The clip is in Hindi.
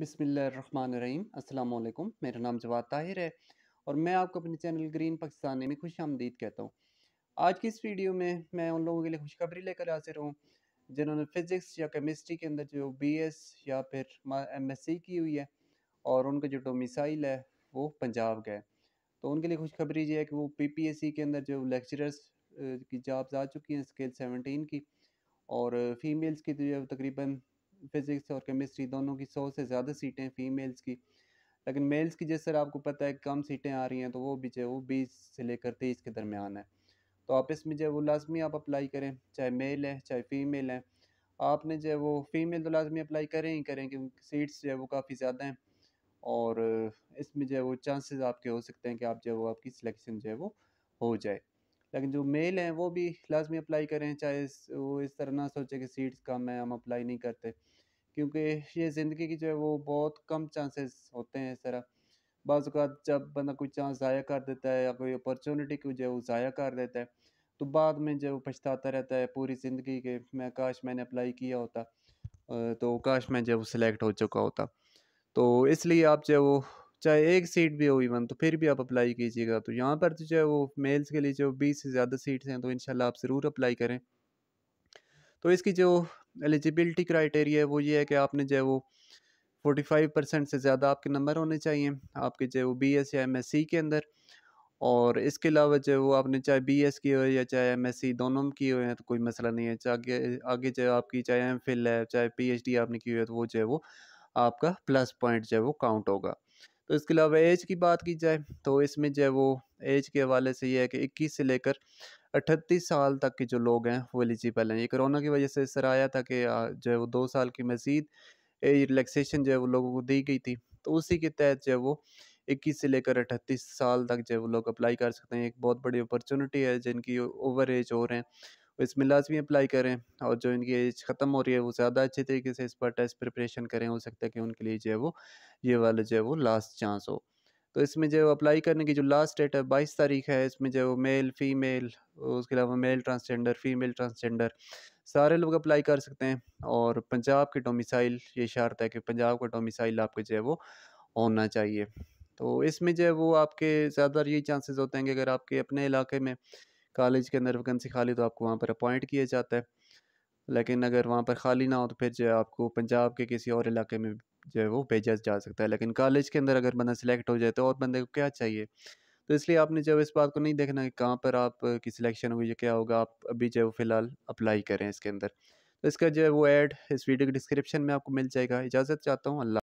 बिसमीम अल्लाम मेरा नाम जवाद ताहिर है और मैं आपको अपने चैनल ग्रीन पाकिस्तानी में खुश आमदीद कहता हूँ आज की इस वीडियो में मैं उन लोगों के लिए खुशखबरी लेकर हाजिर हूँ जिन्होंने फ़िज़िक्स या केमिस्ट्री के अंदर जो बी एस या फिर एम एस सी की हुई है और उनका जो डोमिसाइल है वो पंजाब गए तो उनके लिए खुशखबरी ये है कि वो पी पी एस सी के अंदर जो लेक्चरर्स की जॉब्स आ चुकी हैं स्केल सेवनटीन की और फीमेल्स की जो तो तकरीबन फिज़िक्स और केमिस्ट्री दोनों की सौ से ज़्यादा सीटें फीमेल्स की लेकिन मेल्स की जैसे आपको पता है कम सीटें आ रही हैं तो वो भी जो वो बीस से लेकर तेईस के दरमियान है तो आप इसमें जो वो लाजमी आप अप्लाई करें चाहे मेल है चाहे फ़ीमेल है आपने जो है वो फ़ीमेल तो लाजमी अप्लाई करें ही करें क्योंकि सीट्स जो है वो काफ़ी ज़्यादा हैं और इसमें जो है वो चांसेस आपके हो सकते हैं कि आप जो है वो आपकी सिलेक्शन जो है वो हो जाए लेकिन जो मेल हैं वो भी लाजमी अप्लाई करें चाहे वो इस तरह ना सोचे कि सीट्स कम है हम अप्लाई नहीं करते क्योंकि ये ज़िंदगी की जो है वो बहुत कम चांसेस होते हैं इस तरह बाज़ात जब बंदा कोई चांस ज़ाया कर देता है या कोई अपॉर्चुनिटी को जो है वो ज़ाया कर देता है तो बाद में जो पछताता रहता है पूरी ज़िंदगी के मैं काश मैंने अप्लाई किया होता तो काश मैं जो सिलेक्ट हो चुका होता तो इसलिए आप जो वो चाहे एक सीट भी हो इवन तो फिर भी आप अप्लाई कीजिएगा तो यहाँ पर तो चाहे वो मेल्स के लिए जो बीस से ज़्यादा सीट्स हैं तो इन आप ज़रूर अप्लाई करें तो इसकी जो एलिजिबिलिटी क्राइटेरिया है वो ये है कि आपने जो है वो फोर्टी फाइव परसेंट से ज़्यादा आपके नंबर होने चाहिए आपके जो वो बी एस या एम एस सी के अंदर और इसके अलावा जो है वो आपने चाहे बी एस की हो या चाहे एम एस सी दोनों की हो हैं तो कोई मसला नहीं है चाहे आगे जो आपकी चाहे एम फिल है चाहे पी एच डी आपने की हुई है तो वो जो है वो आपका प्लस पॉइंट जो है वो काउंट होगा तो इसके अलावा एज की बात की जाए तो इसमें जो है वो एज के हवाले से ये है कि इक्कीस से लेकर अट्ठतीस साल तक के जो लोग हैं वो एलिजिबल हैं ये कोरोना की वजह से इस तरह आया था कि जो है वो दो साल की मज़ीद एज रिलैक्सेशन जो है वो लोगों को दी गई थी तो उसी के तहत जो है वो इक्कीस से लेकर अट्ठतीस साल तक जो है वो लोग अप्लाई कर सकते हैं एक बहुत बड़ी अपॉर्चुनिटी है जिनकी ओवर एज हो रहे हैं इसमें लाजमी अप्लाई करें और जो इनकी एज ख़त्म हो रही है वो ज़्यादा अच्छे तरीके से इस पर टेस्ट प्रिपरेशन करें हो सकता है कि उनके लिए जो है वो ये वाला जो है वो लास्ट चांस हो तो इसमें जो अप्लाई करने की जो लास्ट डेट है बाईस तारीख है इसमें जो मेल फीमेल उसके अलावा मेल ट्रांसजेंडर फीमेल ट्रांसजेंडर सारे लोग अप्लाई कर सकते हैं और पंजाब के डोमिसाइल ये शर्त है कि पंजाब का डोमिसाइल आपको जो है वो होना चाहिए तो इसमें जो है वो आपके ज़्यादातर यही चांसेस होते हैं कि अगर आपके अपने इलाके में कॉलेज के अंदर वैकेंसी खाली तो आपको वहाँ पर अपॉइंट किया जाता है लेकिन अगर वहाँ पर खाली ना हो तो फिर जो है आपको पंजाब के किसी और इलाके में जो है वो भेजा जा सकता है लेकिन कॉलेज के अंदर अगर बंदा सिलेक्ट हो जाए तो और बंदे को क्या चाहिए तो इसलिए आपने जब इस बात को नहीं देखना कि कहाँ पर आपकी सिलेक्शन हुई है क्या होगा आप अभी जो है फ़िलहाल अप्लाई करें इसके अंदर तो इसका जो है वो एड इस वीडियो के डिस्क्रिप्शन में आपको मिल जाएगा इजाज़त चाहता हूँ अल्लाह